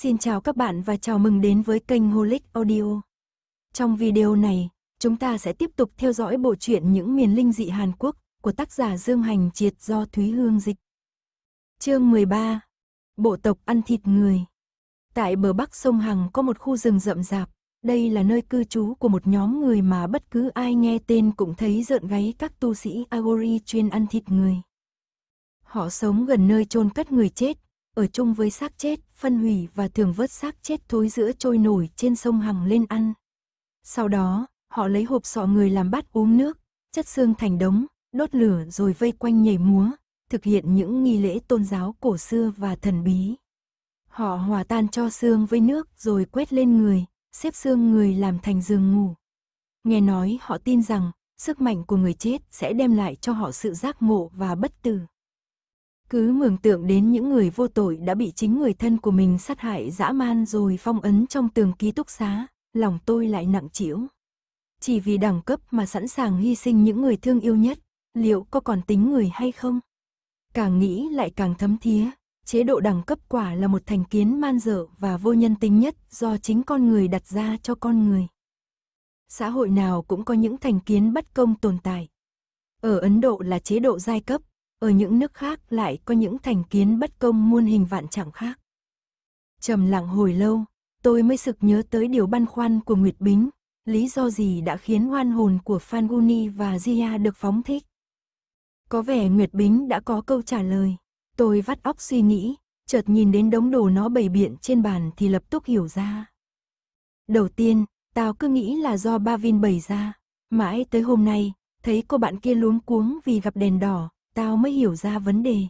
Xin chào các bạn và chào mừng đến với kênh Holic Audio. Trong video này, chúng ta sẽ tiếp tục theo dõi bộ truyện Những miền linh dị Hàn Quốc của tác giả Dương Hành Triệt do Thúy Hương dịch. Chương 13. Bộ tộc ăn thịt người. Tại bờ bắc sông Hằng có một khu rừng rậm rạp, đây là nơi cư trú của một nhóm người mà bất cứ ai nghe tên cũng thấy rợn gáy các tu sĩ Agori chuyên ăn thịt người. Họ sống gần nơi chôn cất người chết, ở chung với xác chết, phân hủy và thường vớt xác chết thối giữa trôi nổi trên sông Hằng lên ăn. Sau đó, họ lấy hộp sọ người làm bát uống nước, chất xương thành đống, đốt lửa rồi vây quanh nhảy múa, thực hiện những nghi lễ tôn giáo cổ xưa và thần bí. Họ hòa tan cho xương với nước rồi quét lên người, xếp xương người làm thành giường ngủ. Nghe nói họ tin rằng, sức mạnh của người chết sẽ đem lại cho họ sự giác ngộ và bất tử. Cứ mường tượng đến những người vô tội đã bị chính người thân của mình sát hại dã man rồi phong ấn trong tường ký túc xá, lòng tôi lại nặng trĩu. Chỉ vì đẳng cấp mà sẵn sàng hy sinh những người thương yêu nhất, liệu có còn tính người hay không? Càng nghĩ lại càng thấm thía, chế độ đẳng cấp quả là một thành kiến man dở và vô nhân tính nhất do chính con người đặt ra cho con người. Xã hội nào cũng có những thành kiến bất công tồn tại. Ở Ấn Độ là chế độ giai cấp, ở những nước khác lại có những thành kiến bất công muôn hình vạn trạng khác. Trầm lặng hồi lâu, tôi mới sực nhớ tới điều băn khoăn của Nguyệt Bính, lý do gì đã khiến hoan hồn của Fanguni và Zia được phóng thích. Có vẻ Nguyệt Bính đã có câu trả lời, tôi vắt óc suy nghĩ, chợt nhìn đến đống đồ nó bày biện trên bàn thì lập tức hiểu ra. Đầu tiên, tao cứ nghĩ là do Ba Vin bày ra, mãi tới hôm nay, thấy cô bạn kia luống cuống vì gặp đèn đỏ, tao mới hiểu ra vấn đề.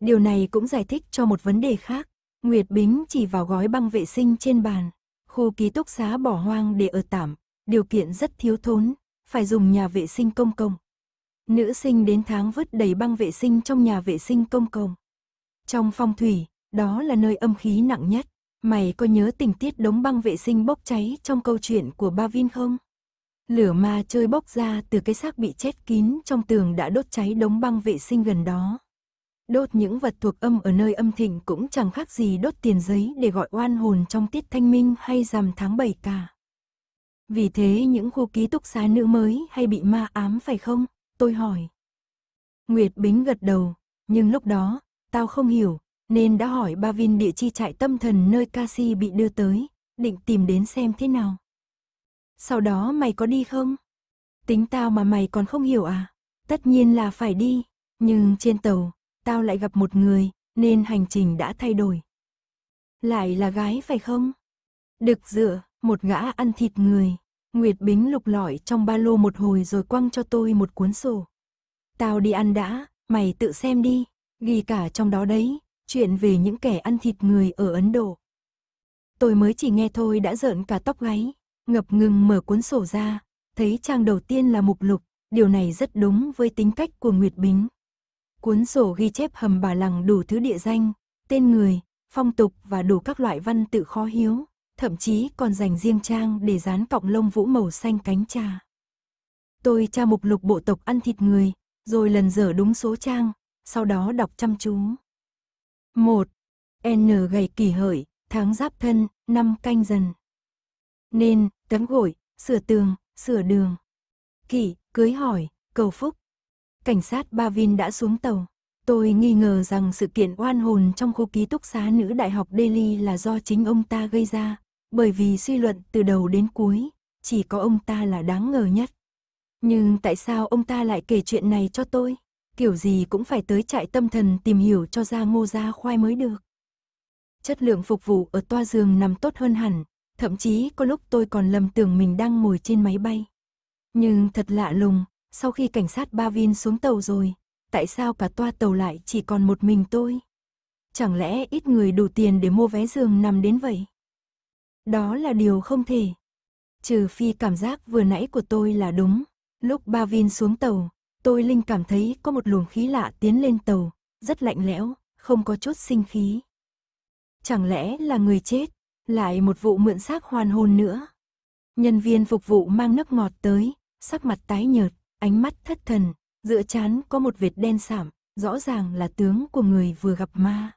Điều này cũng giải thích cho một vấn đề khác. Nguyệt Bính chỉ vào gói băng vệ sinh trên bàn. Khu ký túc xá bỏ hoang để ở tạm, điều kiện rất thiếu thốn, phải dùng nhà vệ sinh công cộng. Nữ sinh đến tháng vứt đầy băng vệ sinh trong nhà vệ sinh công cộng. Trong phong thủy, đó là nơi âm khí nặng nhất. Mày có nhớ tình tiết đống băng vệ sinh bốc cháy trong câu chuyện của Ba Vin không? Lửa ma chơi bốc ra từ cái xác bị chết kín trong tường đã đốt cháy đống băng vệ sinh gần đó. Đốt những vật thuộc âm ở nơi âm thịnh cũng chẳng khác gì đốt tiền giấy để gọi oan hồn trong tiết thanh minh hay rằm tháng 7 cả. Vì thế những khu ký túc xá nữ mới hay bị ma ám phải không? Tôi hỏi. Nguyệt Bính gật đầu, nhưng lúc đó, tao không hiểu, nên đã hỏi ba Vin địa chi trại tâm thần nơi ca bị đưa tới, định tìm đến xem thế nào. Sau đó mày có đi không? Tính tao mà mày còn không hiểu à? Tất nhiên là phải đi, nhưng trên tàu, tao lại gặp một người, nên hành trình đã thay đổi. Lại là gái phải không? được dựa, một gã ăn thịt người. Nguyệt Bính lục lọi trong ba lô một hồi rồi quăng cho tôi một cuốn sổ. Tao đi ăn đã, mày tự xem đi, ghi cả trong đó đấy, chuyện về những kẻ ăn thịt người ở Ấn Độ. Tôi mới chỉ nghe thôi đã giỡn cả tóc gáy ngập ngừng mở cuốn sổ ra, thấy trang đầu tiên là mục lục, điều này rất đúng với tính cách của Nguyệt Bính. Cuốn sổ ghi chép hầm bà lằng đủ thứ địa danh, tên người, phong tục và đủ các loại văn tự khó hiếu, thậm chí còn dành riêng trang để dán cọng lông vũ màu xanh cánh trà. Tôi tra mục lục bộ tộc ăn thịt người, rồi lần dở đúng số trang, sau đó đọc chăm chú. 1. N gầy kỳ hợi, tháng giáp thân, năm canh dần. Nên, tấm gội, sửa tường, sửa đường. Kỷ, cưới hỏi, cầu phúc. Cảnh sát Ba Vin đã xuống tàu. Tôi nghi ngờ rằng sự kiện oan hồn trong khu ký túc xá nữ đại học Delhi là do chính ông ta gây ra, bởi vì suy luận từ đầu đến cuối, chỉ có ông ta là đáng ngờ nhất. Nhưng tại sao ông ta lại kể chuyện này cho tôi? Kiểu gì cũng phải tới trại tâm thần tìm hiểu cho ra ngô ra khoai mới được. Chất lượng phục vụ ở toa giường nằm tốt hơn hẳn, Thậm chí có lúc tôi còn lầm tưởng mình đang ngồi trên máy bay. Nhưng thật lạ lùng, sau khi cảnh sát Ba Vin xuống tàu rồi, tại sao cả toa tàu lại chỉ còn một mình tôi? Chẳng lẽ ít người đủ tiền để mua vé giường nằm đến vậy? Đó là điều không thể. Trừ phi cảm giác vừa nãy của tôi là đúng. Lúc Ba Vin xuống tàu, tôi linh cảm thấy có một luồng khí lạ tiến lên tàu, rất lạnh lẽo, không có chút sinh khí. Chẳng lẽ là người chết? Lại một vụ mượn xác hoàn hôn nữa. Nhân viên phục vụ mang nước ngọt tới, sắc mặt tái nhợt, ánh mắt thất thần, giữa chán có một vệt đen sảm, rõ ràng là tướng của người vừa gặp ma.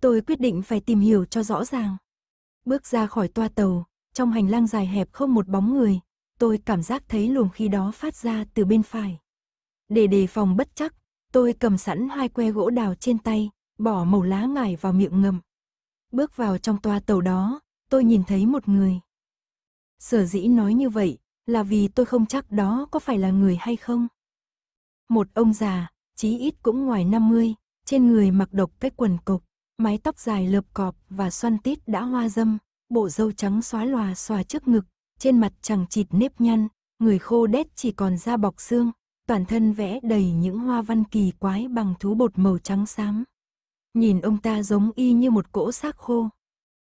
Tôi quyết định phải tìm hiểu cho rõ ràng. Bước ra khỏi toa tàu, trong hành lang dài hẹp không một bóng người, tôi cảm giác thấy luồng khí đó phát ra từ bên phải. Để đề phòng bất chắc, tôi cầm sẵn hai que gỗ đào trên tay, bỏ màu lá ngải vào miệng ngầm, Bước vào trong toa tàu đó, tôi nhìn thấy một người. Sở dĩ nói như vậy là vì tôi không chắc đó có phải là người hay không. Một ông già, chí ít cũng ngoài 50, trên người mặc độc cái quần cục, mái tóc dài lợp cọp và xoăn tít đã hoa dâm, bộ râu trắng xóa lòa xòa trước ngực, trên mặt chẳng chịt nếp nhăn, người khô đét chỉ còn da bọc xương, toàn thân vẽ đầy những hoa văn kỳ quái bằng thú bột màu trắng xám nhìn ông ta giống y như một cỗ xác khô.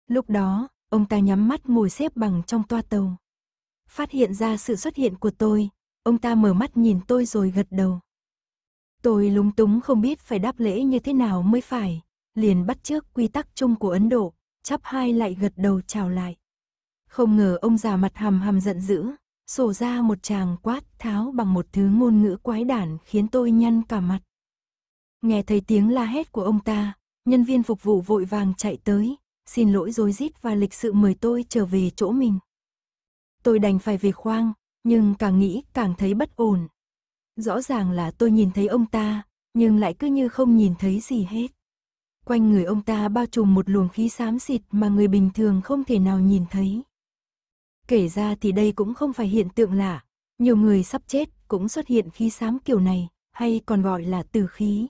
Lúc đó, ông ta nhắm mắt ngồi xếp bằng trong toa tàu. Phát hiện ra sự xuất hiện của tôi, ông ta mở mắt nhìn tôi rồi gật đầu. Tôi lúng túng không biết phải đáp lễ như thế nào mới phải, liền bắt chước quy tắc chung của Ấn Độ, chắp hai lại gật đầu chào lại. Không ngờ ông già mặt hầm hầm giận dữ, sổ ra một chàng quát tháo bằng một thứ ngôn ngữ quái đản khiến tôi nhăn cả mặt. Nghe thấy tiếng la hét của ông ta, nhân viên phục vụ vội vàng chạy tới, xin lỗi rối rít và lịch sự mời tôi trở về chỗ mình. Tôi đành phải về khoang, nhưng càng nghĩ càng thấy bất ổn. Rõ ràng là tôi nhìn thấy ông ta, nhưng lại cứ như không nhìn thấy gì hết. Quanh người ông ta bao trùm một luồng khí xám xịt mà người bình thường không thể nào nhìn thấy. Kể ra thì đây cũng không phải hiện tượng lạ, nhiều người sắp chết cũng xuất hiện khí xám kiểu này, hay còn gọi là tử khí.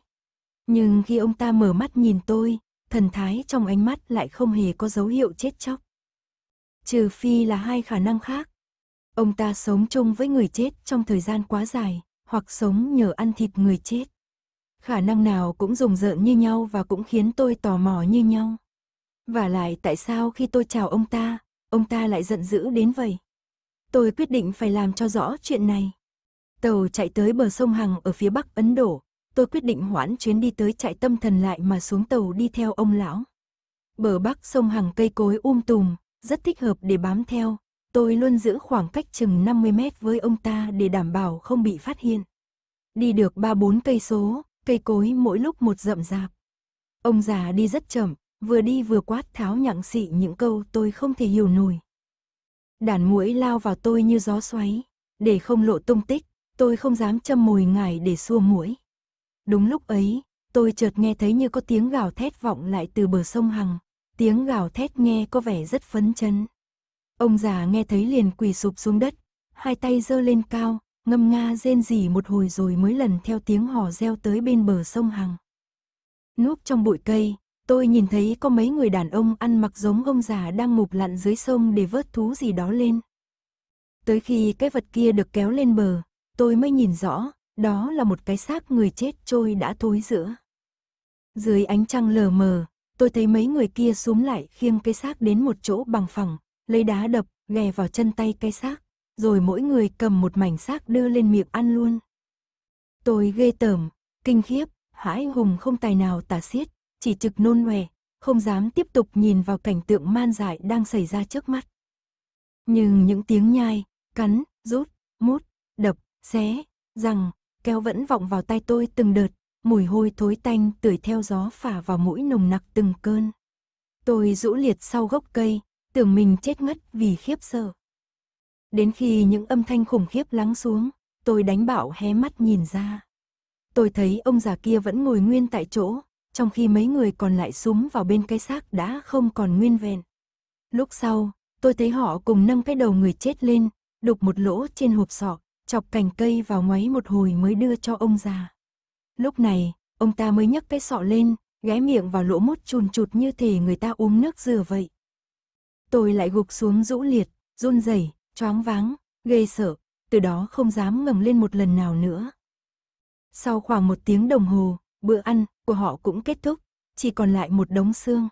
Nhưng khi ông ta mở mắt nhìn tôi, thần thái trong ánh mắt lại không hề có dấu hiệu chết chóc. Trừ phi là hai khả năng khác. Ông ta sống chung với người chết trong thời gian quá dài, hoặc sống nhờ ăn thịt người chết. Khả năng nào cũng rùng rợn như nhau và cũng khiến tôi tò mò như nhau. Và lại tại sao khi tôi chào ông ta, ông ta lại giận dữ đến vậy? Tôi quyết định phải làm cho rõ chuyện này. Tàu chạy tới bờ sông Hằng ở phía bắc Ấn Độ, tôi quyết định hoãn chuyến đi tới trại tâm thần lại mà xuống tàu đi theo ông lão. Bờ bắc sông hàng cây cối um tùm, rất thích hợp để bám theo, tôi luôn giữ khoảng cách chừng 50 mét với ông ta để đảm bảo không bị phát hiện. Đi được 3-4 cây số, cây cối mỗi lúc một rậm rạp. Ông già đi rất chậm, vừa đi vừa quát tháo nhặng xị những câu tôi không thể hiểu nổi. Đàn mũi lao vào tôi như gió xoáy, để không lộ tung tích, tôi không dám châm mồi ngải để xua mũi Đúng lúc ấy, tôi chợt nghe thấy như có tiếng gào thét vọng lại từ bờ sông Hằng. Tiếng gào thét nghe có vẻ rất phấn chấn. Ông già nghe thấy liền quỳ sụp xuống đất, hai tay giơ lên cao, ngâm nga rên rỉ một hồi rồi mới lần theo tiếng hò reo tới bên bờ sông Hằng. Núp trong bụi cây, tôi nhìn thấy có mấy người đàn ông ăn mặc giống ông già đang mục lặn dưới sông để vớt thú gì đó lên. Tới khi cái vật kia được kéo lên bờ, tôi mới nhìn rõ, đó là một cái xác người chết trôi đã thối giữa. Dưới ánh trăng lờ mờ, tôi thấy mấy người kia xuống lại khiêng cái xác đến một chỗ bằng phẳng, lấy đá đập, ghè vào chân tay cái xác, rồi mỗi người cầm một mảnh xác đưa lên miệng ăn luôn. Tôi ghê tởm, kinh khiếp, hãi hùng không tài nào tả xiết, chỉ trực nôn nòe, không dám tiếp tục nhìn vào cảnh tượng man dại đang xảy ra trước mắt. Nhưng những tiếng nhai, cắn, rút, mút, đập, xé, răng, kéo vẫn vọng vào tai tôi từng đợt, mùi hôi thối tanh tưởi theo gió phả vào mũi nồng nặc từng cơn. Tôi rũ liệt sau gốc cây, tưởng mình chết ngất vì khiếp sợ. Đến khi những âm thanh khủng khiếp lắng xuống, tôi đánh bạo hé mắt nhìn ra. Tôi thấy ông già kia vẫn ngồi nguyên tại chỗ, trong khi mấy người còn lại súng vào bên cái xác đã không còn nguyên vẹn. Lúc sau, tôi thấy họ cùng nâng cái đầu người chết lên, đục một lỗ trên hộp sọ, chọc cành cây vào ngoáy một hồi mới đưa cho ông già. Lúc này, ông ta mới nhấc cái sọ lên, ghé miệng vào lỗ mút chùn chụt như thể người ta uống nước dừa vậy. Tôi lại gục xuống rũ liệt, run rẩy, choáng váng, ghê sợ, từ đó không dám ngẩng lên một lần nào nữa. Sau khoảng một tiếng đồng hồ, bữa ăn của họ cũng kết thúc, chỉ còn lại một đống xương.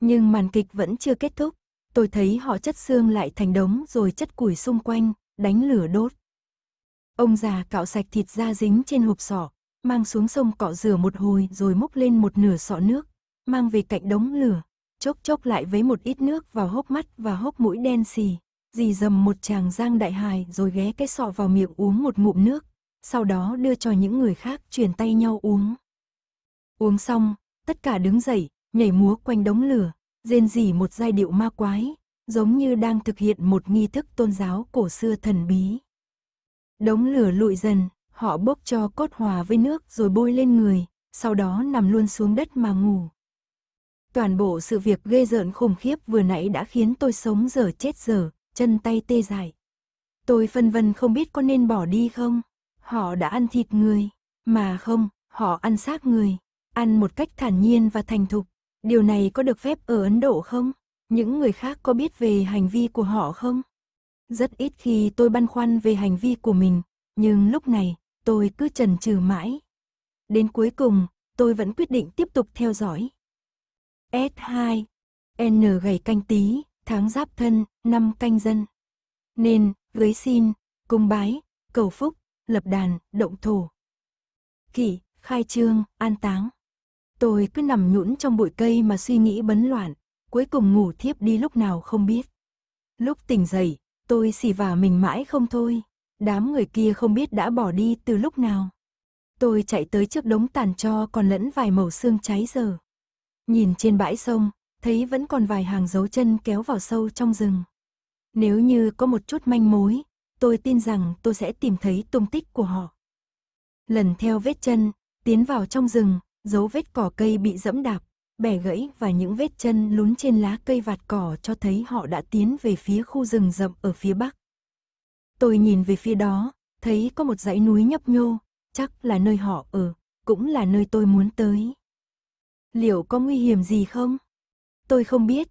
Nhưng màn kịch vẫn chưa kết thúc, tôi thấy họ chất xương lại thành đống rồi chất củi xung quanh, đánh lửa đốt. Ông già cạo sạch thịt da dính trên hộp sọ, mang xuống sông cọ rửa một hồi rồi múc lên một nửa sọ nước, mang về cạnh đống lửa, chốc chốc lại với một ít nước vào hốc mắt và hốc mũi đen xì. Dì dầm một chàng giang đại hài rồi ghé cái sọ vào miệng uống một ngụm nước, sau đó đưa cho những người khác truyền tay nhau uống. Uống xong, tất cả đứng dậy, nhảy múa quanh đống lửa, rên rỉ một giai điệu ma quái, giống như đang thực hiện một nghi thức tôn giáo cổ xưa thần bí. Đống lửa lụi dần, họ bốc cho cốt hòa với nước rồi bôi lên người, sau đó nằm luôn xuống đất mà ngủ. Toàn bộ sự việc ghê rợn khủng khiếp vừa nãy đã khiến tôi sống dở chết dở, chân tay tê dại. Tôi phân vân không biết có nên bỏ đi không. Họ đã ăn thịt người, mà không, họ ăn xác người, ăn một cách thản nhiên và thành thục. Điều này có được phép ở Ấn Độ không? Những người khác có biết về hành vi của họ không? Rất ít khi tôi băn khoăn về hành vi của mình, nhưng lúc này tôi cứ chần chừ mãi. Đến cuối cùng, tôi vẫn quyết định tiếp tục theo dõi. S2 N gầy canh tí, tháng giáp thân, năm canh dân. Nên, gấy xin, cung bái, cầu phúc, lập đàn, động thổ. Kỷ, khai trương, an táng. Tôi cứ nằm nhũn trong bụi cây mà suy nghĩ bấn loạn, cuối cùng ngủ thiếp đi lúc nào không biết. Lúc tỉnh dậy, Tôi xì vả mình mãi không thôi. Đám người kia không biết đã bỏ đi từ lúc nào. Tôi chạy tới trước đống tàn cho còn lẫn vài màu xương cháy dở. Nhìn trên bãi sông, thấy vẫn còn vài hàng dấu chân kéo vào sâu trong rừng. Nếu như có một chút manh mối, tôi tin rằng tôi sẽ tìm thấy tung tích của họ. Lần theo vết chân, tiến vào trong rừng, dấu vết cỏ cây bị dẫm đạp bẻ gãy và những vết chân lún trên lá cây vạt cỏ cho thấy họ đã tiến về phía khu rừng rậm ở phía bắc. Tôi nhìn về phía đó, thấy có một dãy núi nhấp nhô, chắc là nơi họ ở, cũng là nơi tôi muốn tới. Liệu có nguy hiểm gì không? Tôi không biết.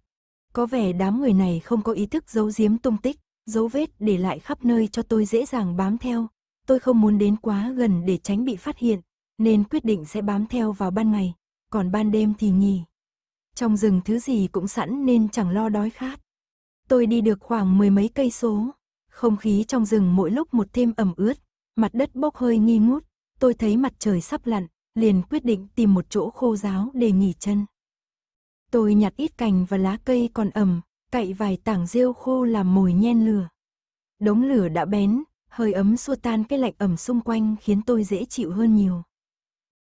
Có vẻ đám người này không có ý thức giấu giếm tung tích, dấu vết để lại khắp nơi cho tôi dễ dàng bám theo. Tôi không muốn đến quá gần để tránh bị phát hiện, nên quyết định sẽ bám theo vào ban ngày, còn ban đêm thì nghỉ. Trong rừng thứ gì cũng sẵn nên chẳng lo đói khát. Tôi đi được khoảng mười mấy cây số, không khí trong rừng mỗi lúc một thêm ẩm ướt, mặt đất bốc hơi nghi ngút, tôi thấy mặt trời sắp lặn, liền quyết định tìm một chỗ khô ráo để nghỉ chân. Tôi nhặt ít cành và lá cây còn ẩm, cậy vài tảng rêu khô làm mồi nhen lửa. Đống lửa đã bén, hơi ấm xua tan cái lạnh ẩm xung quanh khiến tôi dễ chịu hơn nhiều.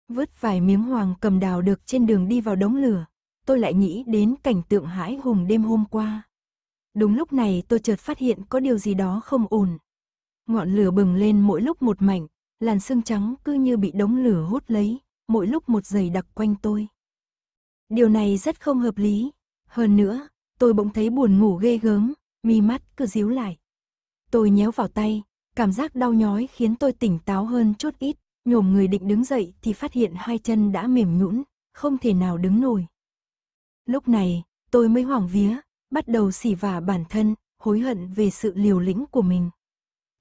Vứt vài miếng hoàng cầm đào được trên đường đi vào đống lửa, tôi lại nghĩ đến cảnh tượng hãi hùng đêm hôm qua. Đúng lúc này tôi chợt phát hiện có điều gì đó không ổn. Ngọn lửa bừng lên mỗi lúc một mảnh, làn sương trắng cứ như bị đống lửa hút lấy, mỗi lúc một giày đặc quanh tôi. Điều này rất không hợp lý. Hơn nữa, tôi bỗng thấy buồn ngủ ghê gớm, mi mắt cứ díu lại. Tôi nhéo vào tay, cảm giác đau nhói khiến tôi tỉnh táo hơn chút ít, nhổm người định đứng dậy thì phát hiện hai chân đã mềm nhũn, không thể nào đứng nổi. Lúc này, tôi mới hoảng vía, bắt đầu xỉ vả bản thân, hối hận về sự liều lĩnh của mình.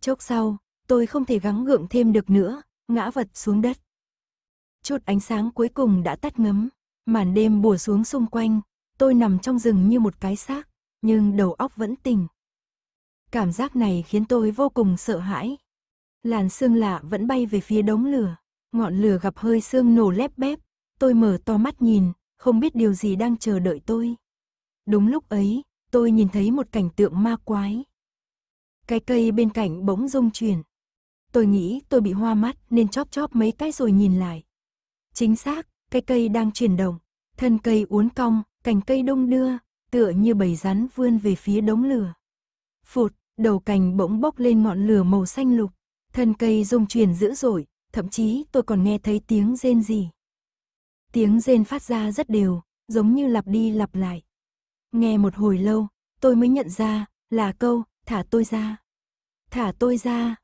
Chốc sau, tôi không thể gắng gượng thêm được nữa, ngã vật xuống đất. Chút ánh sáng cuối cùng đã tắt ngấm, màn đêm bùa xuống xung quanh, tôi nằm trong rừng như một cái xác, nhưng đầu óc vẫn tỉnh. Cảm giác này khiến tôi vô cùng sợ hãi, Làn xương lạ vẫn bay về phía đống lửa. Ngọn lửa gặp hơi xương nổ lép bép. Tôi mở to mắt nhìn, không biết điều gì đang chờ đợi tôi. Đúng lúc ấy, tôi nhìn thấy một cảnh tượng ma quái. Cái cây bên cạnh bỗng rung chuyển. Tôi nghĩ tôi bị hoa mắt nên chóp chóp mấy cái rồi nhìn lại. Chính xác, cái cây đang chuyển động. Thân cây uốn cong, cành cây đông đưa, tựa như bầy rắn vươn về phía đống lửa. Phụt, đầu cành bỗng bốc lên ngọn lửa màu xanh lục. Thân cây rung chuyển dữ dội, thậm chí tôi còn nghe thấy tiếng rên gì. Tiếng rên phát ra rất đều, giống như lặp đi lặp lại. Nghe một hồi lâu, tôi mới nhận ra là câu thả tôi ra. Thả tôi ra.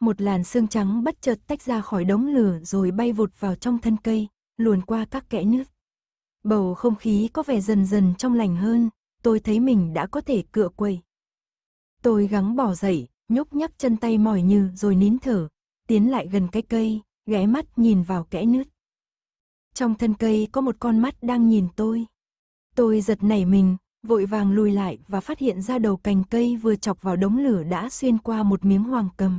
Một làn xương trắng bất chợt tách ra khỏi đống lửa rồi bay vụt vào trong thân cây, luồn qua các kẽ nước. Bầu không khí có vẻ dần dần trong lành hơn, tôi thấy mình đã có thể cựa quậy. Tôi gắng bỏ dậy, nhúc nhắc chân tay mỏi như rồi nín thở, tiến lại gần cái cây, ghé mắt nhìn vào kẽ nứt. Trong thân cây có một con mắt đang nhìn tôi. Tôi giật nảy mình, vội vàng lùi lại và phát hiện ra đầu cành cây vừa chọc vào đống lửa đã xuyên qua một miếng hoàng cầm.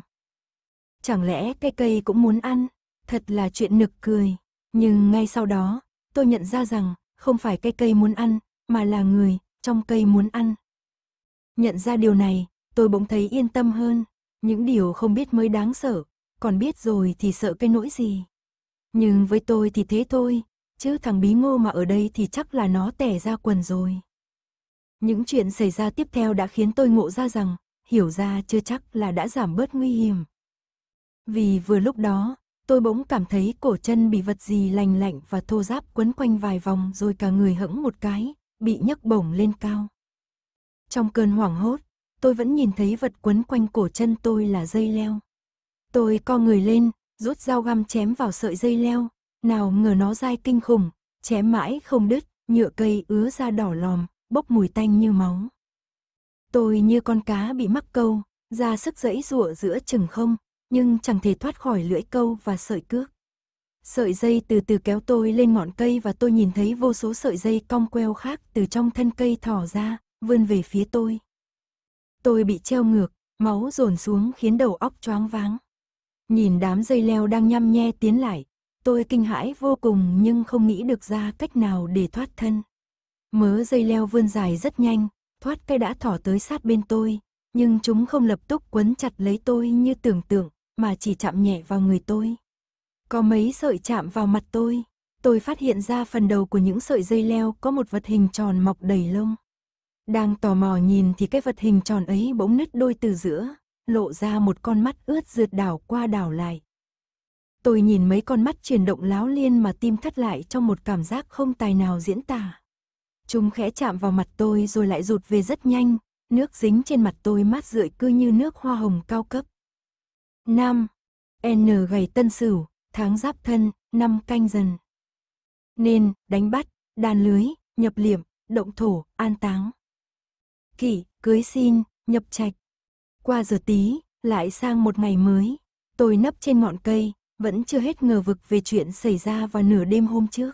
Chẳng lẽ cái cây cũng muốn ăn? Thật là chuyện nực cười. Nhưng ngay sau đó, tôi nhận ra rằng không phải cái cây muốn ăn, mà là người trong cây muốn ăn. Nhận ra điều này, tôi bỗng thấy yên tâm hơn. Những điều không biết mới đáng sợ, còn biết rồi thì sợ cái nỗi gì. Nhưng với tôi thì thế thôi, chứ thằng bí ngô mà ở đây thì chắc là nó tẻ ra quần rồi. Những chuyện xảy ra tiếp theo đã khiến tôi ngộ ra rằng, hiểu ra chưa chắc là đã giảm bớt nguy hiểm. Vì vừa lúc đó, tôi bỗng cảm thấy cổ chân bị vật gì lành lạnh và thô giáp quấn quanh vài vòng rồi cả người hững một cái, bị nhấc bổng lên cao. Trong cơn hoảng hốt, tôi vẫn nhìn thấy vật quấn quanh cổ chân tôi là dây leo. Tôi co người lên, rút dao găm chém vào sợi dây leo, nào ngờ nó dai kinh khủng, chém mãi không đứt, nhựa cây ứa ra đỏ lòm, bốc mùi tanh như máu. Tôi như con cá bị mắc câu, ra sức giãy giụa giữa chừng không, nhưng chẳng thể thoát khỏi lưỡi câu và sợi cước. Sợi dây từ từ kéo tôi lên ngọn cây và tôi nhìn thấy vô số sợi dây cong queo khác từ trong thân cây thò ra, vươn về phía tôi. Tôi bị treo ngược, máu dồn xuống khiến đầu óc choáng váng. Nhìn đám dây leo đang nhăm nhe tiến lại, tôi kinh hãi vô cùng nhưng không nghĩ được ra cách nào để thoát thân. Mớ dây leo vươn dài rất nhanh, thoát cây đã thỏ tới sát bên tôi, nhưng chúng không lập tức quấn chặt lấy tôi như tưởng tượng, mà chỉ chạm nhẹ vào người tôi. Có mấy sợi chạm vào mặt tôi, tôi phát hiện ra phần đầu của những sợi dây leo có một vật hình tròn mọc đầy lông. Đang tò mò nhìn thì cái vật hình tròn ấy bỗng nứt đôi từ giữa, lộ ra một con mắt ướt rượt đảo qua đảo lại. Tôi nhìn mấy con mắt chuyển động láo liên mà tim thắt lại trong một cảm giác không tài nào diễn tả. Chúng khẽ chạm vào mặt tôi rồi lại rụt về rất nhanh, nước dính trên mặt tôi mát rượi cứ như nước hoa hồng cao cấp. Nam, N gầy tân sửu, tháng giáp thân, năm canh dần. Nên, đánh bắt, đàn lưới, nhập liệm, động thổ, an táng kỷ, cưới xin, nhập trạch. Qua giờ tí, lại sang một ngày mới. Tôi nấp trên ngọn cây, vẫn chưa hết ngờ vực về chuyện xảy ra vào nửa đêm hôm trước.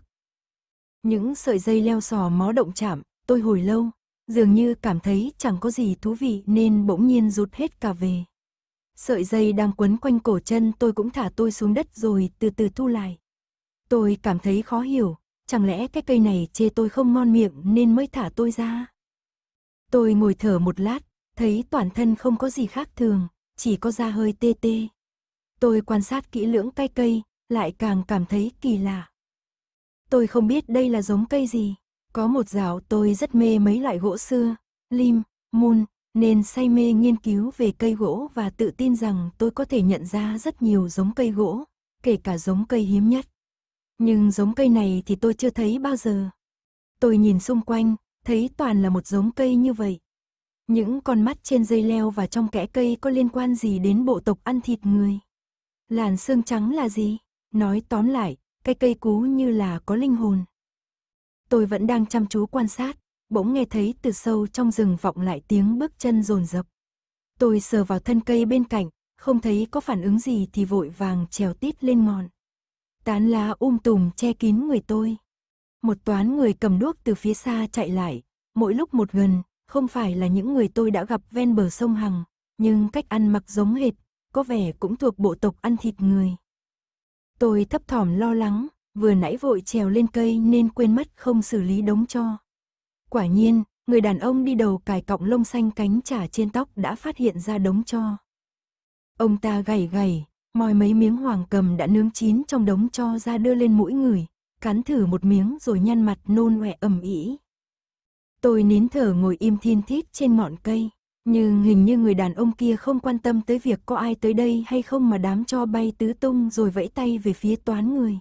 Những sợi dây leo sò mó động chạm, tôi hồi lâu, dường như cảm thấy chẳng có gì thú vị nên bỗng nhiên rụt hết cả về. Sợi dây đang quấn quanh cổ chân tôi cũng thả tôi xuống đất rồi từ từ thu lại. Tôi cảm thấy khó hiểu, chẳng lẽ cái cây này chê tôi không ngon miệng nên mới thả tôi ra. Tôi ngồi thở một lát, thấy toàn thân không có gì khác thường, chỉ có da hơi tê tê. Tôi quan sát kỹ lưỡng cây cây, lại càng cảm thấy kỳ lạ. Tôi không biết đây là giống cây gì. Có một dạo tôi rất mê mấy loại gỗ xưa, lim, mun, nên say mê nghiên cứu về cây gỗ và tự tin rằng tôi có thể nhận ra rất nhiều giống cây gỗ, kể cả giống cây hiếm nhất. Nhưng giống cây này thì tôi chưa thấy bao giờ. Tôi nhìn xung quanh, thấy toàn là một giống cây như vậy. Những con mắt trên dây leo và trong kẽ cây có liên quan gì đến bộ tộc ăn thịt người? Làn xương trắng là gì? Nói tóm lại, cây cây cú như là có linh hồn. Tôi vẫn đang chăm chú quan sát, bỗng nghe thấy từ sâu trong rừng vọng lại tiếng bước chân rồn rập. Tôi sờ vào thân cây bên cạnh, không thấy có phản ứng gì thì vội vàng trèo tít lên ngọn. Tán lá um tùm che kín người tôi. Một toán người cầm đuốc từ phía xa chạy lại, mỗi lúc một gần, không phải là những người tôi đã gặp ven bờ sông Hằng, nhưng cách ăn mặc giống hệt, có vẻ cũng thuộc bộ tộc ăn thịt người. Tôi thấp thỏm lo lắng, vừa nãy vội trèo lên cây nên quên mất không xử lý đống cho. Quả nhiên, người đàn ông đi đầu cài cọng lông xanh cánh trả trên tóc đã phát hiện ra đống cho. Ông ta gầy gầy, moi mấy miếng hoàng cầm đã nướng chín trong đống cho ra đưa lên mũi người, cắn thử một miếng rồi nhăn mặt nôn ọe ầm ĩ. Tôi nín thở ngồi im thiên thít trên mọn cây, nhưng hình như người đàn ông kia không quan tâm tới việc có ai tới đây hay không mà đám cho bay tứ tung rồi vẫy tay về phía toán người.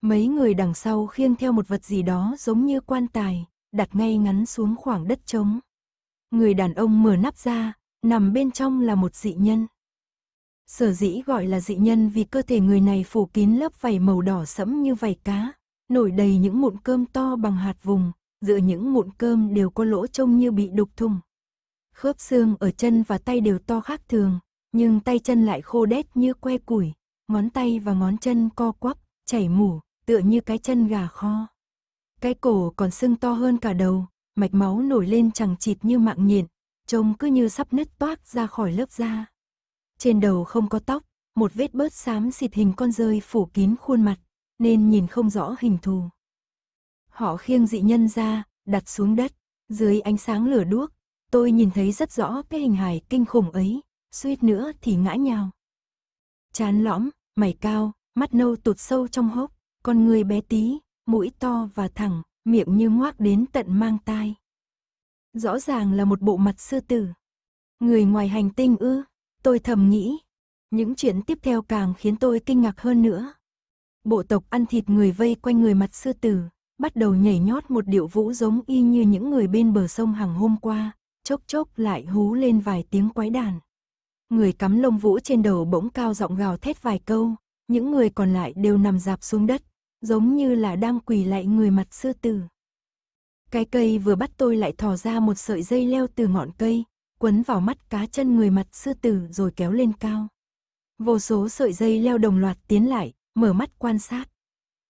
Mấy người đằng sau khiêng theo một vật gì đó giống như quan tài, đặt ngay ngắn xuống khoảng đất trống. Người đàn ông mở nắp ra, nằm bên trong là một dị nhân. Sở dĩ gọi là dị nhân vì cơ thể người này phủ kín lớp vảy màu đỏ sẫm như vảy cá, nổi đầy những mụn cơm to bằng hạt vùng, giữa những mụn cơm đều có lỗ trông như bị đục thùng. Khớp xương ở chân và tay đều to khác thường, nhưng tay chân lại khô đét như que củi, ngón tay và ngón chân co quắp, chảy mủ, tựa như cái chân gà kho. Cái cổ còn sưng to hơn cả đầu, mạch máu nổi lên chẳng chịt như mạng nhện, trông cứ như sắp nứt toác ra khỏi lớp da. Trên đầu không có tóc, một vết bớt xám xịt hình con rơi phủ kín khuôn mặt, nên nhìn không rõ hình thù. Họ khiêng dị nhân ra, đặt xuống đất, dưới ánh sáng lửa đuốc, tôi nhìn thấy rất rõ cái hình hài kinh khủng ấy, suýt nữa thì ngã nhào. Chán lõm, mày cao, mắt nâu tụt sâu trong hốc, con người bé tí, mũi to và thẳng, miệng như ngoác đến tận mang tai. Rõ ràng là một bộ mặt sư tử. Người ngoài hành tinh ư? Tôi thầm nghĩ, những chuyện tiếp theo càng khiến tôi kinh ngạc hơn nữa. Bộ tộc ăn thịt người vây quanh người mặt sư tử, bắt đầu nhảy nhót một điệu vũ giống y như những người bên bờ sông hàng hôm qua, chốc chốc lại hú lên vài tiếng quái đàn. Người cắm lông vũ trên đầu bỗng cao giọng gào thét vài câu, những người còn lại đều nằm dạp xuống đất, giống như là đang quỳ lại người mặt sư tử. Cái cây vừa bắt tôi lại thò ra một sợi dây leo từ ngọn cây, quấn vào mắt cá chân người mặt sư tử rồi kéo lên cao. Vô số sợi dây leo đồng loạt tiến lại, mở mắt quan sát.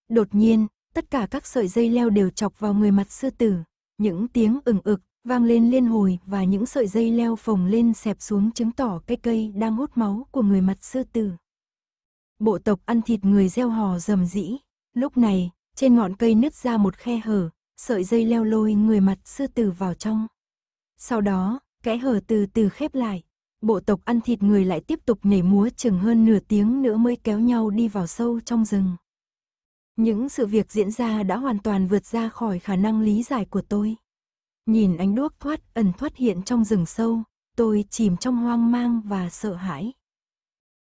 Đột nhiên, tất cả các sợi dây leo đều chọc vào người mặt sư tử, những tiếng ừng ực vang lên liên hồi và những sợi dây leo phồng lên xẹp xuống chứng tỏ cây cây đang hút máu của người mặt sư tử. Bộ tộc ăn thịt người gieo hò rầm rĩ, lúc này, trên ngọn cây nứt ra một khe hở, sợi dây leo lôi người mặt sư tử vào trong. Sau đó, kẽ hở từ từ khép lại. Bộ tộc ăn thịt người lại tiếp tục nhảy múa chừng hơn nửa tiếng nữa mới kéo nhau đi vào sâu trong rừng. Những sự việc diễn ra đã hoàn toàn vượt ra khỏi khả năng lý giải của tôi. Nhìn ánh đuốc thoát ẩn thoát hiện trong rừng sâu, tôi chìm trong hoang mang và sợ hãi.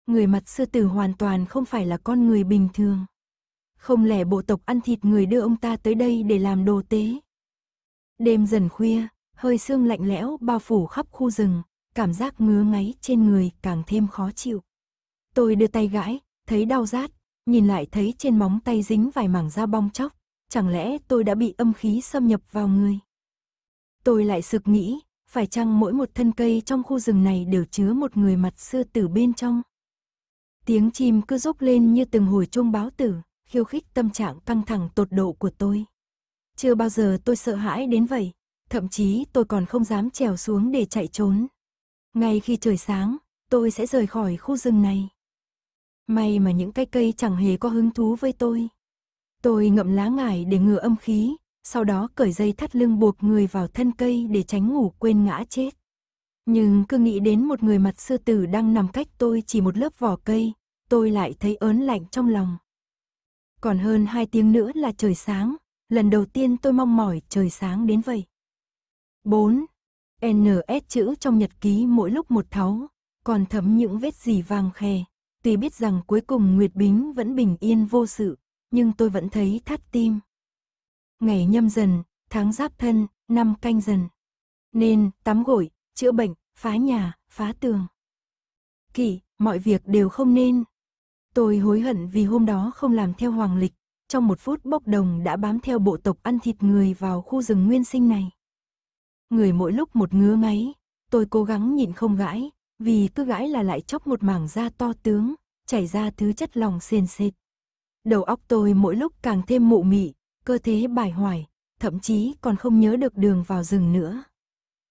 Người mặt sư tử hoàn toàn không phải là con người bình thường. Không lẽ bộ tộc ăn thịt người đưa ông ta tới đây để làm đồ tế? Đêm dần khuya, hơi sương lạnh lẽo bao phủ khắp khu rừng, cảm giác ngứa ngáy trên người càng thêm khó chịu. Tôi đưa tay gãi, thấy đau rát, nhìn lại thấy trên móng tay dính vài mảng da bong chóc, chẳng lẽ tôi đã bị âm khí xâm nhập vào người. Tôi lại sực nghĩ, phải chăng mỗi một thân cây trong khu rừng này đều chứa một người mặt sư tử bên trong. Tiếng chim cứ rúc lên như từng hồi chuông báo tử, khiêu khích tâm trạng căng thẳng tột độ của tôi. Chưa bao giờ tôi sợ hãi đến vậy, thậm chí tôi còn không dám trèo xuống để chạy trốn. Ngay khi trời sáng, tôi sẽ rời khỏi khu rừng này. May mà những cây cây chẳng hề có hứng thú với tôi. Tôi ngậm lá ngải để ngừa âm khí, sau đó cởi dây thắt lưng buộc người vào thân cây để tránh ngủ quên ngã chết. Nhưng cứ nghĩ đến một người mặt sư tử đang nằm cách tôi chỉ một lớp vỏ cây, tôi lại thấy ớn lạnh trong lòng. Còn hơn hai tiếng nữa là trời sáng, lần đầu tiên tôi mong mỏi trời sáng đến vậy. 4. NS chữ trong nhật ký mỗi lúc một tháo, còn thấm những vết gì vàng khe Tuy biết rằng cuối cùng Nguyệt Bính vẫn bình yên vô sự, nhưng tôi vẫn thấy thắt tim. Ngày nhâm dần, tháng giáp thân, năm canh dần. Nên, tắm gội, chữa bệnh, phá nhà, phá tường. Kỵ, mọi việc đều không nên. Tôi hối hận vì hôm đó không làm theo hoàng lịch, trong một phút bốc đồng đã bám theo bộ tộc ăn thịt người vào khu rừng nguyên sinh này người mỗi lúc một ngứa ngáy. Tôi cố gắng nhìn không gãi, vì cứ gãi là lại chốc một mảng da to tướng, chảy ra thứ chất lòng sền sệt. Đầu óc tôi mỗi lúc càng thêm mụ mị, cơ thế bài hoài, thậm chí còn không nhớ được đường vào rừng nữa.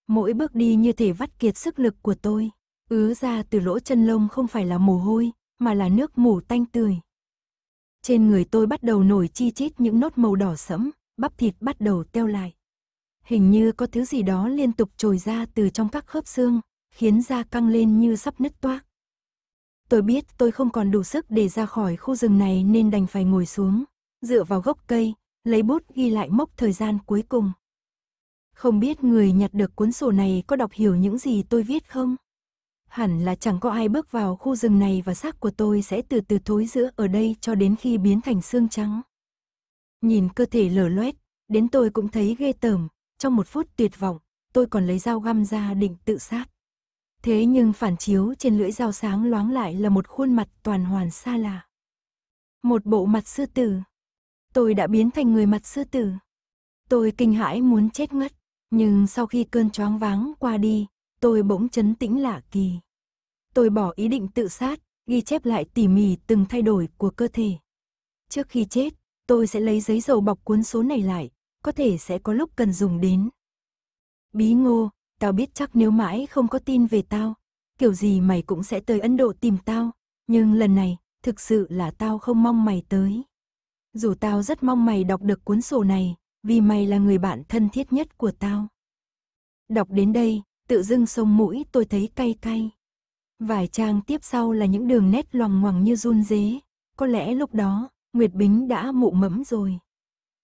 Mỗi bước đi như thể vắt kiệt sức lực của tôi, ứa ra từ lỗ chân lông không phải là mồ hôi, mà là nước mù tanh tươi. Trên người tôi bắt đầu nổi chi chít những nốt màu đỏ sẫm, bắp thịt bắt đầu teo lại hình như có thứ gì đó liên tục trồi ra từ trong các khớp xương, khiến da căng lên như sắp nứt toác. Tôi biết tôi không còn đủ sức để ra khỏi khu rừng này nên đành phải ngồi xuống, dựa vào gốc cây, lấy bút ghi lại mốc thời gian cuối cùng. Không biết người nhặt được cuốn sổ này có đọc hiểu những gì tôi viết không? Hẳn là chẳng có ai bước vào khu rừng này và xác của tôi sẽ từ từ thối giữa ở đây cho đến khi biến thành xương trắng. Nhìn cơ thể lở loét, đến tôi cũng thấy ghê tởm, trong một phút tuyệt vọng, tôi còn lấy dao găm ra định tự sát. Thế nhưng phản chiếu trên lưỡi dao sáng loáng lại là một khuôn mặt toàn hoàn xa lạ. Một bộ mặt sư tử. Tôi đã biến thành người mặt sư tử. Tôi kinh hãi muốn chết ngất, nhưng sau khi cơn choáng váng qua đi, tôi bỗng chấn tĩnh lạ kỳ. Tôi bỏ ý định tự sát, ghi chép lại tỉ mỉ từng thay đổi của cơ thể. Trước khi chết, tôi sẽ lấy giấy dầu bọc cuốn số này lại, có thể sẽ có lúc cần dùng đến. Bí ngô, tao biết chắc nếu mãi không có tin về tao, kiểu gì mày cũng sẽ tới Ấn Độ tìm tao, nhưng lần này, thực sự là tao không mong mày tới. Dù tao rất mong mày đọc được cuốn sổ này, vì mày là người bạn thân thiết nhất của tao. Đọc đến đây, tự dưng sông mũi tôi thấy cay cay. Vài trang tiếp sau là những đường nét loằng ngoằng như run dế. Có lẽ lúc đó, Nguyệt Bính đã mụ mẫm rồi.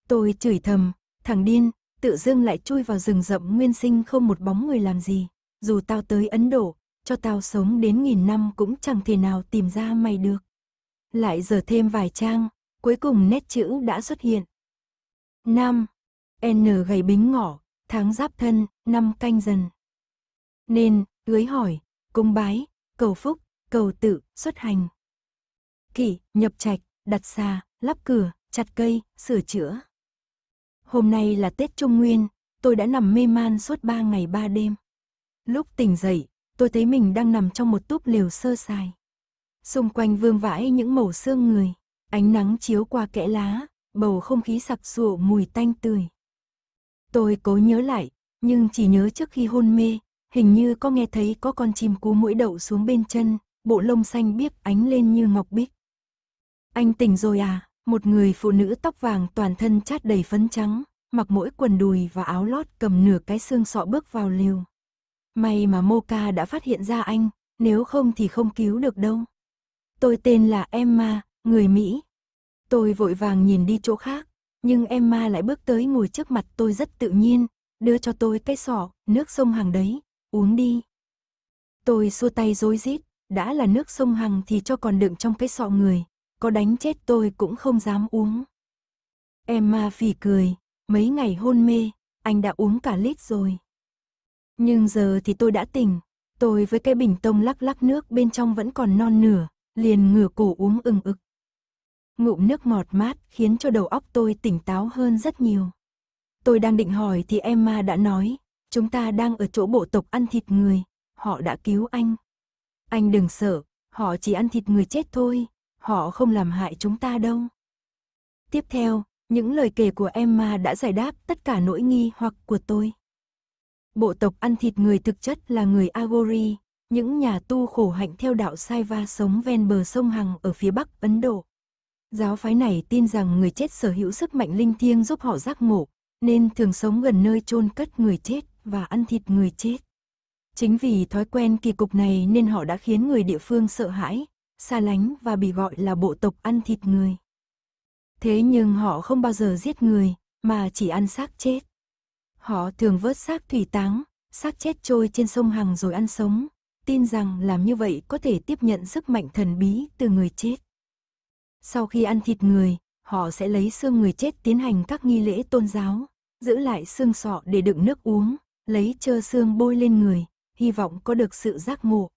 Tôi chửi thầm, Thằng điên, tự dưng lại chui vào rừng rậm nguyên sinh không một bóng người làm gì. Dù tao tới Ấn Độ, cho tao sống đến nghìn năm cũng chẳng thể nào tìm ra mày được. Lại giờ thêm vài trang, cuối cùng nét chữ đã xuất hiện. Năm, N gầy bính ngỏ, tháng giáp thân, năm canh dần. Nên, cưới hỏi, cung bái, cầu phúc, cầu tự, xuất hành. Kỷ, nhập trạch, đặt xa lắp cửa, chặt cây, sửa chữa. Hôm nay là Tết Trung Nguyên, tôi đã nằm mê man suốt 3 ngày 3 đêm. Lúc tỉnh dậy, tôi thấy mình đang nằm trong một túp lều sơ sài. Xung quanh vương vãi những màu xương người, ánh nắng chiếu qua kẽ lá, bầu không khí sặc sụa mùi tanh tươi. Tôi cố nhớ lại, nhưng chỉ nhớ trước khi hôn mê, hình như có nghe thấy có con chim cú mũi đậu xuống bên chân, bộ lông xanh biếc ánh lên như ngọc bích. Anh tỉnh rồi à? Một người phụ nữ tóc vàng toàn thân chát đầy phấn trắng, mặc mỗi quần đùi và áo lót cầm nửa cái xương sọ bước vào liều. May mà Moka đã phát hiện ra anh, nếu không thì không cứu được đâu. Tôi tên là Emma, người Mỹ. Tôi vội vàng nhìn đi chỗ khác, nhưng Emma lại bước tới ngồi trước mặt tôi rất tự nhiên, đưa cho tôi cái sọ, nước sông Hằng đấy, uống đi. Tôi xua tay rối rít, đã là nước sông Hằng thì cho còn đựng trong cái sọ người, có đánh chết tôi cũng không dám uống. Emma phì cười, mấy ngày hôn mê, anh đã uống cả lít rồi. Nhưng giờ thì tôi đã tỉnh, tôi với cái bình tông lắc lắc nước bên trong vẫn còn non nửa, liền ngửa cổ uống ừng ực. Ngụm nước ngọt mát khiến cho đầu óc tôi tỉnh táo hơn rất nhiều. Tôi đang định hỏi thì Emma đã nói, chúng ta đang ở chỗ bộ tộc ăn thịt người, họ đã cứu anh. Anh đừng sợ, họ chỉ ăn thịt người chết thôi, họ không làm hại chúng ta đâu. Tiếp theo, những lời kể của Emma đã giải đáp tất cả nỗi nghi hoặc của tôi. Bộ tộc ăn thịt người thực chất là người Agori, những nhà tu khổ hạnh theo đạo Saiva sống ven bờ sông Hằng ở phía bắc Ấn Độ. Giáo phái này tin rằng người chết sở hữu sức mạnh linh thiêng giúp họ giác ngộ, nên thường sống gần nơi chôn cất người chết và ăn thịt người chết. Chính vì thói quen kỳ cục này nên họ đã khiến người địa phương sợ hãi, xa lánh và bị gọi là bộ tộc ăn thịt người. Thế nhưng họ không bao giờ giết người, mà chỉ ăn xác chết. Họ thường vớt xác thủy táng, xác chết trôi trên sông Hằng rồi ăn sống, tin rằng làm như vậy có thể tiếp nhận sức mạnh thần bí từ người chết. Sau khi ăn thịt người, họ sẽ lấy xương người chết tiến hành các nghi lễ tôn giáo, giữ lại xương sọ để đựng nước uống, lấy chơ xương bôi lên người, hy vọng có được sự giác ngộ.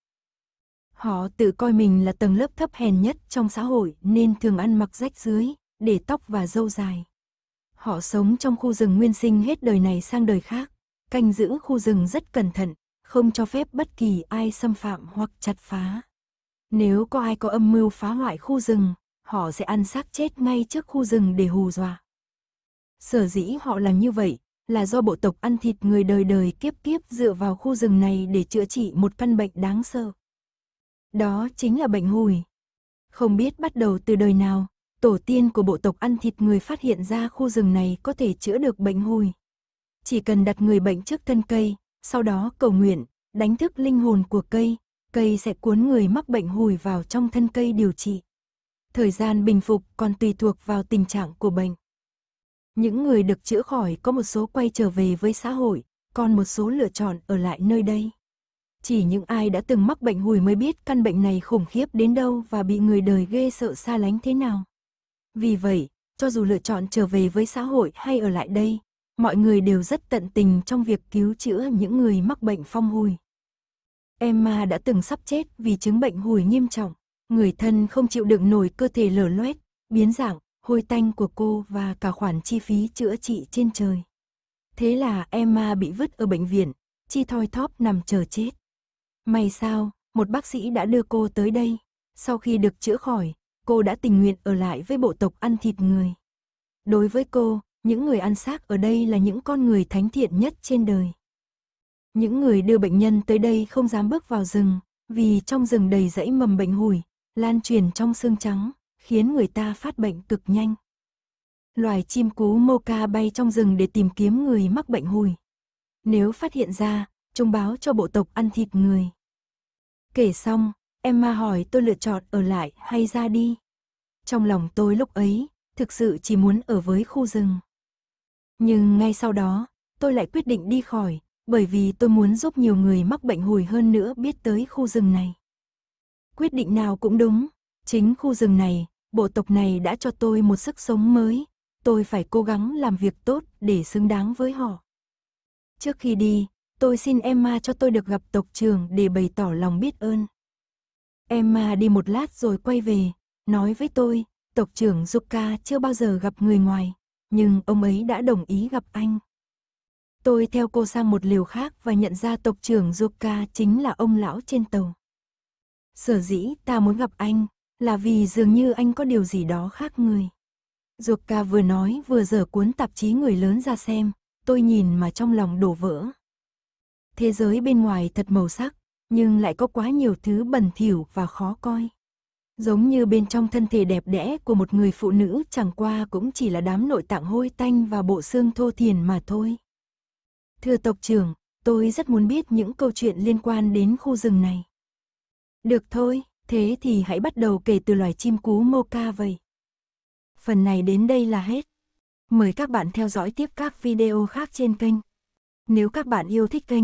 Họ tự coi mình là tầng lớp thấp hèn nhất trong xã hội nên thường ăn mặc rách dưới, để tóc và râu dài. Họ sống trong khu rừng nguyên sinh hết đời này sang đời khác, canh giữ khu rừng rất cẩn thận, không cho phép bất kỳ ai xâm phạm hoặc chặt phá. Nếu có ai có âm mưu phá hoại khu rừng, họ sẽ ăn xác chết ngay trước khu rừng để hù dọa. Sở dĩ họ làm như vậy là do bộ tộc ăn thịt người đời đời kiếp kiếp dựa vào khu rừng này để chữa trị một căn bệnh đáng sợ. Đó chính là bệnh hủi. Không biết bắt đầu từ đời nào, tổ tiên của bộ tộc ăn thịt người phát hiện ra khu rừng này có thể chữa được bệnh hủi. Chỉ cần đặt người bệnh trước thân cây, sau đó cầu nguyện, đánh thức linh hồn của cây, cây sẽ cuốn người mắc bệnh hùi vào trong thân cây điều trị. Thời gian bình phục còn tùy thuộc vào tình trạng của bệnh. Những người được chữa khỏi có một số quay trở về với xã hội, còn một số lựa chọn ở lại nơi đây. Chỉ những ai đã từng mắc bệnh hùi mới biết căn bệnh này khủng khiếp đến đâu và bị người đời ghê sợ xa lánh thế nào. Vì vậy, cho dù lựa chọn trở về với xã hội hay ở lại đây, mọi người đều rất tận tình trong việc cứu chữa những người mắc bệnh phong hùi. Emma đã từng sắp chết vì chứng bệnh hùi nghiêm trọng, người thân không chịu đựng nổi cơ thể lở loét, biến dạng, hôi tanh của cô và cả khoản chi phí chữa trị trên trời. Thế là Emma bị vứt ở bệnh viện, chi thoi thóp nằm chờ chết. May sao, một bác sĩ đã đưa cô tới đây. Sau khi được chữa khỏi, cô đã tình nguyện ở lại với bộ tộc ăn thịt người. Đối với cô, những người ăn xác ở đây là những con người thánh thiện nhất trên đời. Những người đưa bệnh nhân tới đây không dám bước vào rừng, vì trong rừng đầy rẫy mầm bệnh hủi, lan truyền trong xương trắng, khiến người ta phát bệnh cực nhanh. Loài chim cú moca bay trong rừng để tìm kiếm người mắc bệnh hùi. Nếu phát hiện ra, thông báo cho bộ tộc ăn thịt người. Kể xong, Emma hỏi tôi lựa chọn ở lại hay ra đi. Trong lòng tôi lúc ấy, thực sự chỉ muốn ở với khu rừng. Nhưng ngay sau đó, tôi lại quyết định đi khỏi, bởi vì tôi muốn giúp nhiều người mắc bệnh hồi hơn nữa biết tới khu rừng này. Quyết định nào cũng đúng, chính khu rừng này, bộ tộc này đã cho tôi một sức sống mới, tôi phải cố gắng làm việc tốt để xứng đáng với họ. Trước khi đi, Tôi xin Emma cho tôi được gặp tộc trưởng để bày tỏ lòng biết ơn. Emma đi một lát rồi quay về, nói với tôi, tộc trưởng Zuka chưa bao giờ gặp người ngoài, nhưng ông ấy đã đồng ý gặp anh. Tôi theo cô sang một liều khác và nhận ra tộc trưởng Zuka chính là ông lão trên tàu. Sở dĩ ta muốn gặp anh là vì dường như anh có điều gì đó khác người. Zuka vừa nói vừa dở cuốn tạp chí người lớn ra xem, tôi nhìn mà trong lòng đổ vỡ thế giới bên ngoài thật màu sắc, nhưng lại có quá nhiều thứ bẩn thỉu và khó coi. Giống như bên trong thân thể đẹp đẽ của một người phụ nữ chẳng qua cũng chỉ là đám nội tạng hôi tanh và bộ xương thô thiền mà thôi. Thưa tộc trưởng, tôi rất muốn biết những câu chuyện liên quan đến khu rừng này. Được thôi, thế thì hãy bắt đầu kể từ loài chim cú Mocha vậy. Phần này đến đây là hết. Mời các bạn theo dõi tiếp các video khác trên kênh. Nếu các bạn yêu thích kênh,